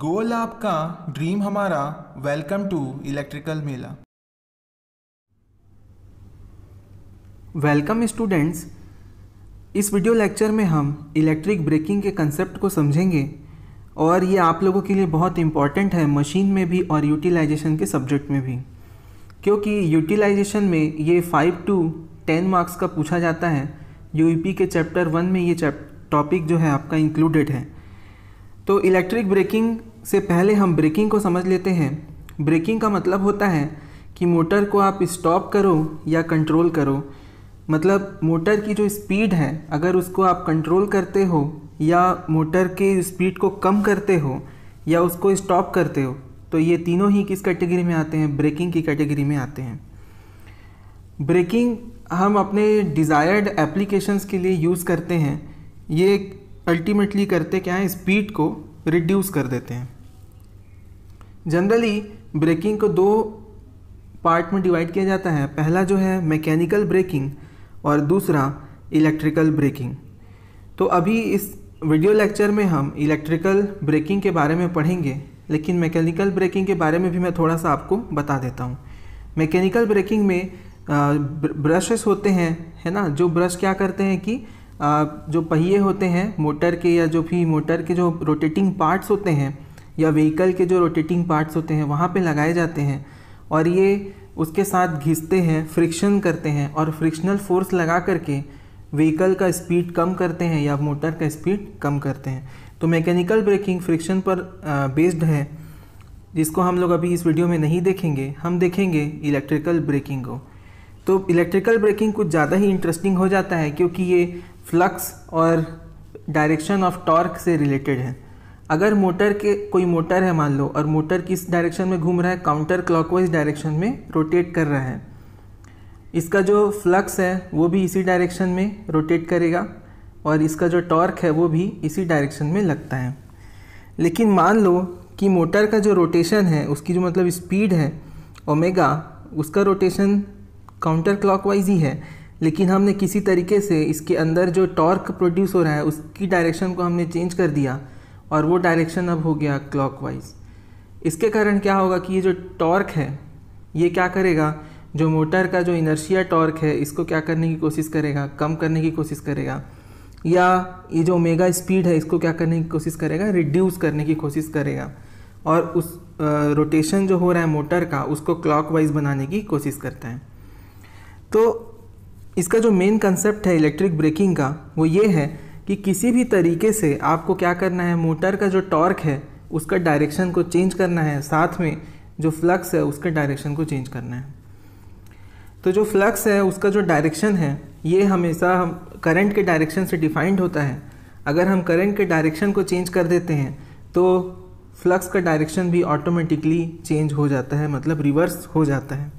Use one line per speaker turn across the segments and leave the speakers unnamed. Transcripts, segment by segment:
गोल आपका ड्रीम हमारा welcome to electrical मेला वेलकम स्टूडेंट्स इस वीडियो लेक्चर में हम इलेक्ट्रिक ब्रेकिंग के कंसेप्ट को समझेंगे और ये आप लोगों के लिए बहुत इम्पॉर्टेंट है मशीन में भी और यूटिलाइजेशन के सब्जेक्ट में भी क्योंकि यूटिलाइजेशन में ये फाइव टू टेन मार्क्स का पूछा जाता है यूपी के चैप्टर वन में ये टॉपिक जो है आपका इंक्लूडेड है तो इलेक्ट्रिक ब्रेकिंग से पहले हम ब्रेकिंग को समझ लेते हैं ब्रेकिंग का मतलब होता है कि मोटर को आप स्टॉप करो या कंट्रोल करो मतलब मोटर की जो स्पीड है अगर उसको आप कंट्रोल करते हो या मोटर के स्पीड को कम करते हो या उसको स्टॉप करते हो तो ये तीनों ही किस कैटेगरी में आते हैं ब्रेकिंग की कैटेगरी में आते हैं ब्रेकिंग हम अपने डिज़ायर्ड एप्लीकेशंस के लिए यूज़ करते हैं ये अल्टीमेटली करते क्या है स्पीड को रिड्यूस कर देते हैं जनरली ब्रेकिंग को दो पार्ट में डिवाइड किया जाता है पहला जो है मैकेनिकल ब्रेकिंग और दूसरा इलेक्ट्रिकल ब्रेकिंग तो अभी इस वीडियो लेक्चर में हम इलेक्ट्रिकल ब्रेकिंग के बारे में पढ़ेंगे लेकिन मैकेनिकल ब्रेकिंग के बारे में भी मैं थोड़ा सा आपको बता देता हूँ मैकेनिकल ब्रेकिंग में ब्रशेस होते हैं है ना जो ब्रश क्या करते हैं कि जो पहिए होते हैं मोटर के या जो भी मोटर के जो रोटेटिंग पार्ट्स होते हैं या व्हीकल के जो रोटेटिंग पार्ट्स होते हैं वहाँ पे लगाए जाते हैं और ये उसके साथ घिसते हैं फ्रिक्शन करते हैं और फ्रिक्शनल फोर्स लगा करके व्हीकल का स्पीड कम करते हैं या मोटर का स्पीड कम करते हैं तो मैकेनिकल ब्रेकिंग फ्रिक्शन पर बेस्ड है जिसको हम लोग अभी इस वीडियो में नहीं देखेंगे हम देखेंगे इलेक्ट्रिकल ब्रेकिंग को तो इलेक्ट्रिकल ब्रेकिंग कुछ ज़्यादा ही इंटरेस्टिंग हो जाता है क्योंकि ये फ्लक्स और डायरेक्शन ऑफ टॉर्क से रिलेटेड है अगर मोटर के कोई मोटर है मान लो और मोटर किस डायरेक्शन में घूम रहा है काउंटर क्लॉकवाइज डायरेक्शन में रोटेट कर रहा है इसका जो फ्लक्स है वो भी इसी डायरेक्शन में रोटेट करेगा और इसका जो टॉर्क है वो भी इसी डायरेक्शन में लगता है लेकिन मान लो कि मोटर का जो रोटेशन है उसकी जो मतलब स्पीड है ओमेगा उसका रोटेशन काउंटर क्लॉकवाइज ही है लेकिन हमने किसी तरीके से इसके अंदर जो टॉर्क प्रोड्यूस हो रहा है उसकी डायरेक्शन को हमने चेंज कर दिया और वो डायरेक्शन अब हो गया क्लॉकवाइज इसके कारण क्या होगा कि ये जो टॉर्क है ये क्या करेगा जो मोटर का जो इनर्शिया टॉर्क है इसको क्या करने की कोशिश करेगा कम करने की कोशिश करेगा या ये जो मेगा स्पीड है इसको क्या करने की कोशिश करेगा रिड्यूस करने की कोशिश करेगा और उस रोटेशन जो हो रहा है मोटर का उसको क्लॉकवाइज बनाने की कोशिश करता है तो इसका जो मेन कंसेप्ट है इलेक्ट्रिक ब्रेकिंग का वो ये है कि किसी भी तरीके से आपको क्या करना है मोटर का जो टॉर्क है उसका डायरेक्शन को चेंज करना है साथ में जो फ्लक्स है उसके डायरेक्शन को चेंज करना है तो जो फ्लक्स है उसका जो डायरेक्शन है ये हमेशा हम करंट के डायरेक्शन से डिफाइंड होता है अगर हम करंट के डायरेक्शन को चेंज कर देते हैं तो फ्लक्स का डायरेक्शन भी ऑटोमेटिकली चेंज हो जाता है मतलब रिवर्स हो जाता है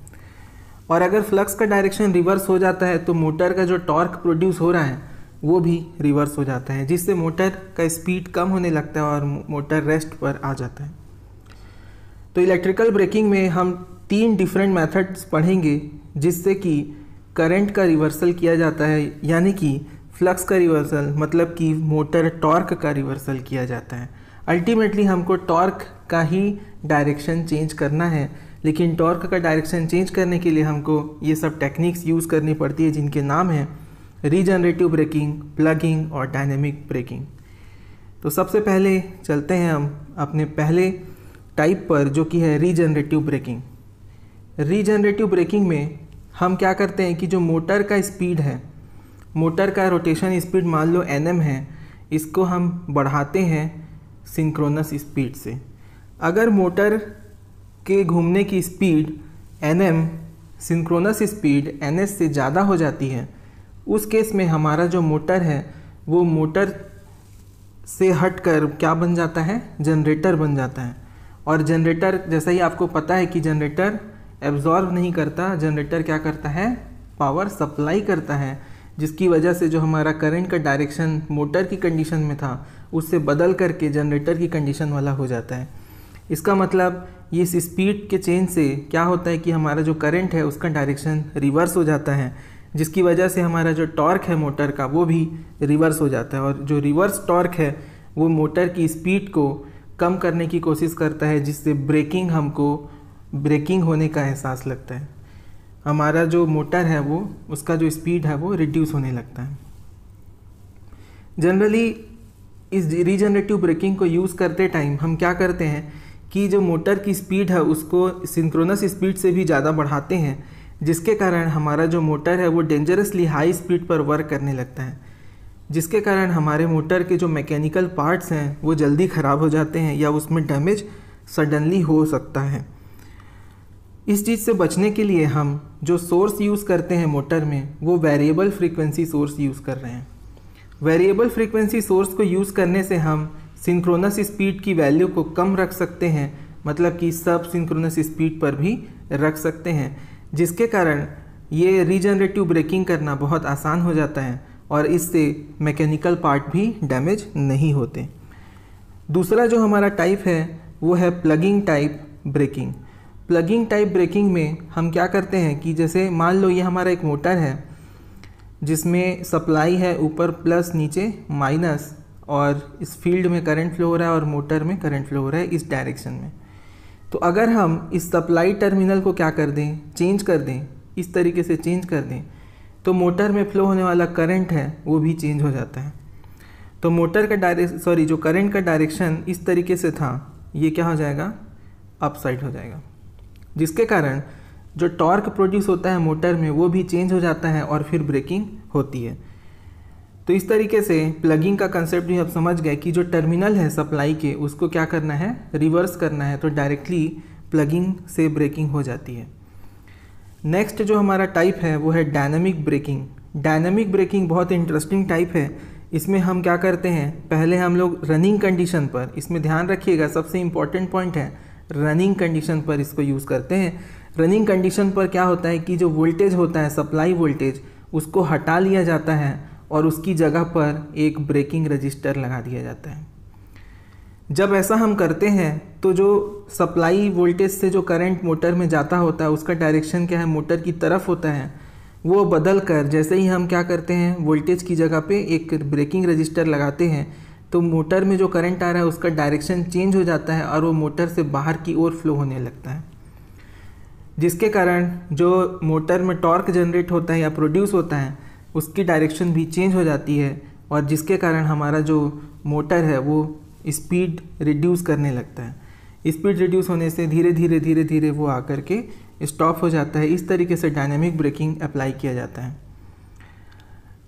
और अगर फ्लक्स का डायरेक्शन रिवर्स हो जाता है तो मोटर का जो टॉर्क प्रोड्यूस हो रहा है वो भी रिवर्स हो जाता है जिससे मोटर का स्पीड कम होने लगता है और मोटर रेस्ट पर आ जाता है तो इलेक्ट्रिकल ब्रेकिंग में हम तीन डिफरेंट मेथड्स पढ़ेंगे जिससे कि करंट का रिवर्सल किया जाता है यानी कि फ्लक्स का रिवर्सल मतलब कि मोटर टॉर्क का रिवर्सल किया जाता है अल्टीमेटली हमको टॉर्क का ही डायरेक्शन चेंज करना है लेकिन टॉर्क का डायरेक्शन चेंज करने के लिए हमको ये सब टेक्निक्स यूज़ करनी पड़ती है जिनके नाम हैं रीजनरेटिव ब्रेकिंग प्लगिंग और डायनेमिक ब्रेकिंग तो सबसे पहले चलते हैं हम अपने पहले टाइप पर जो कि है रीजनरेटिव ब्रेकिंग रीजनरेटिव ब्रेकिंग में हम क्या करते हैं कि जो मोटर का स्पीड है मोटर का रोटेशन स्पीड मान लो एन है इसको हम बढ़ाते हैं सिंक्रोनस स्पीड से अगर मोटर के घूमने की speed N M synchronous speed N S से ज़्यादा हो जाती है उस केस में हमारा जो मोटर है वो मोटर से हटकर क्या बन जाता है जनरेटर बन जाता है और जनरेटर जैसा ही आपको पता है कि जनरेटर एब्जॉर्व नहीं करता जनरेटर क्या करता है पावर सप्लाई करता है जिसकी वजह से जो हमारा करंट का डायरेक्शन मोटर की कंडीशन में था उससे बदल करके जनरेटर की कंडीशन वाला हो जाता है इसका मतलब ये इस स्पीड के चेंज से क्या होता है कि हमारा जो करंट है उसका डायरेक्शन रिवर्स हो जाता है जिसकी वजह से हमारा जो टॉर्क है मोटर का वो भी रिवर्स हो जाता है और जो रिवर्स टॉर्क है वो मोटर की स्पीड को कम करने की कोशिश करता है जिससे ब्रेकिंग हमको ब्रेकिंग होने का एहसास लगता है हमारा जो मोटर है वो उसका जो स्पीड है वो रिड्यूस होने लगता है जनरली इस रीजनरेटिव ब्रेकिंग को यूज़ करते टाइम हम क्या करते हैं कि जो मोटर की स्पीड है उसको सिंक्रोनस स्पीड से भी ज़्यादा बढ़ाते हैं जिसके कारण हमारा जो मोटर है वो डेंजरसली हाई स्पीड पर वर्क करने लगता है जिसके कारण हमारे मोटर के जो मैकेनिकल पार्ट्स हैं वो जल्दी ख़राब हो जाते हैं या उसमें डैमेज सडनली हो सकता है इस चीज़ से बचने के लिए हम जो सोर्स यूज़ करते हैं मोटर में वो वेरिएबल फ्रीक्वेंसी सोर्स यूज़ कर रहे हैं वेरिएबल फ्रीक्वेंसी सोर्स को यूज़ करने से हम सिंक्रोनस स्पीड की वैल्यू को कम रख सकते हैं मतलब कि सब सिंक्रोनस स्पीड पर भी रख सकते हैं जिसके कारण ये रीजनरेटिव ब्रेकिंग करना बहुत आसान हो जाता है और इससे मैकेनिकल पार्ट भी डैमेज नहीं होते दूसरा जो हमारा टाइप है वो है plugging type braking plugging type braking में हम क्या करते हैं कि जैसे मान लो ये हमारा एक मोटर है जिसमें सप्लाई है ऊपर प्लस नीचे माइनस और इस फील्ड में करंट फ्लो हो रहा है और मोटर में करंट फ्लो हो रहा है इस डायरेक्शन में तो अगर हम इस सप्लाई टर्मिनल को क्या कर दें चेंज कर दें इस तरीके से चेंज कर दें तो मोटर में फ्लो होने वाला करंट है वो भी चेंज हो जाता है तो मोटर का डायरेक्शन सॉरी जो करंट का डायरेक्शन इस तरीके से था ये क्या हो जाएगा अपसाइड हो जाएगा जिसके कारण जो टॉर्क प्रोड्यूस होता है मोटर में वो भी चेंज हो जाता है और फिर ब्रेकिंग होती है तो इस तरीके से प्लगिंग का कंसेप्ट भी आप समझ गए कि जो टर्मिनल है सप्लाई के उसको क्या करना है रिवर्स करना है तो डायरेक्टली प्लगिंग से ब्रेकिंग हो जाती है नेक्स्ट जो हमारा टाइप है वो है डायनामिक ब्रेकिंग डायनामिक ब्रेकिंग बहुत इंटरेस्टिंग टाइप है इसमें हम क्या करते हैं पहले हम लोग रनिंग कंडीशन पर इसमें ध्यान रखिएगा सबसे इम्पॉर्टेंट पॉइंट है रनिंग कंडीशन पर इसको यूज़ करते हैं रनिंग कंडीशन पर क्या होता है कि जो वोल्टेज होता है सप्लाई वोल्टेज उसको हटा लिया जाता है और उसकी जगह पर एक ब्रेकिंग रजिस्टर लगा दिया जाता है जब ऐसा हम करते हैं तो जो सप्लाई वोल्टेज से जो करंट मोटर में जाता होता है उसका डायरेक्शन क्या है मोटर की तरफ होता है वो बदल कर जैसे ही हम क्या करते हैं वोल्टेज की जगह पे एक ब्रेकिंग रजिस्टर लगाते हैं तो मोटर में जो करंट आ रहा है उसका डायरेक्शन चेंज हो जाता है और वो मोटर से बाहर की ओर फ्लो होने लगता है जिसके कारण जो मोटर में टॉर्क जनरेट होता है या प्रोड्यूस होता है उसकी डायरेक्शन भी चेंज हो जाती है और जिसके कारण हमारा जो मोटर है वो स्पीड रिड्यूस करने लगता है स्पीड रिड्यूस होने से धीरे धीरे धीरे धीरे वो आकर के स्टॉप हो जाता है इस तरीके से डायनेमिक ब्रेकिंग अप्लाई किया जाता है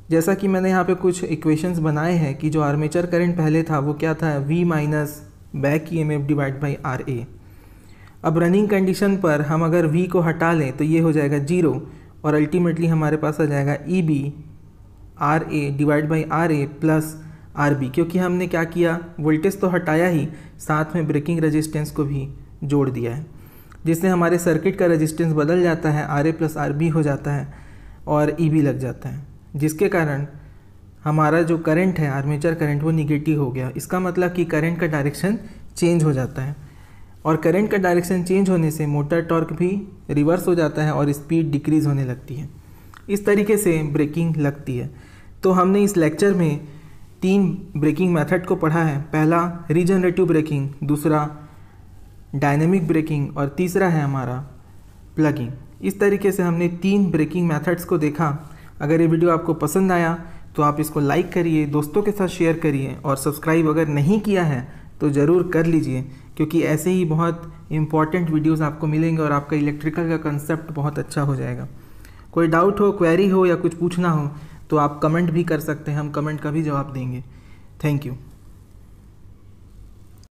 जैसा कि मैंने यहाँ पे कुछ इक्वेशंस बनाए हैं कि जो आर्मेचर करंट पहले था वो क्या था V minus back E M F divide by R A अब रनिंग कंडीशन पर हम अगर वी को हटा लें तो ये हो जाएगा जीरो और अल्टीमेटली हमारे पास आ जाएगा E B R A divide by R A plus R B क्योंकि हमने क्या किया वोल्टेज तो हटाया ही साथ में ब्रेकिंग रेजिस्टेंस को भी जोड़ दिया है जिससे हमारे सर्किट का रेजिस्टेंस बदल जाता है R A plus R B हो जाता है और ई e बी लग जाता है जिसके कारण हमारा जो करंट है आर्मेचर करंट वो निगेटिव हो गया इसका मतलब कि करंट का डायरेक्शन चेंज हो जाता है और करंट का डायरेक्शन चेंज होने से मोटर टॉर्क भी रिवर्स हो जाता है और स्पीड डिक्रीज़ होने लगती है इस तरीके से ब्रेकिंग लगती है तो हमने इस लेक्चर में तीन ब्रेकिंग मेथड को पढ़ा है पहला रीजनरेटिव ब्रेकिंग दूसरा डायनेमिक ब्रेकिंग और तीसरा है हमारा प्लगिंग इस तरीके से हमने तीन ब्रेकिंग मेथड्स को देखा अगर ये वीडियो आपको पसंद आया तो आप इसको लाइक करिए दोस्तों के साथ शेयर करिए और सब्सक्राइब अगर नहीं किया है तो ज़रूर कर लीजिए क्योंकि ऐसे ही बहुत इंपॉर्टेंट वीडियोस आपको मिलेंगे और आपका इलेक्ट्रिकल का कंसेप्ट बहुत अच्छा हो जाएगा कोई डाउट हो क्वेरी हो या कुछ पूछना हो तो आप कमेंट भी कर सकते हैं हम कमेंट का भी जवाब देंगे थैंक यू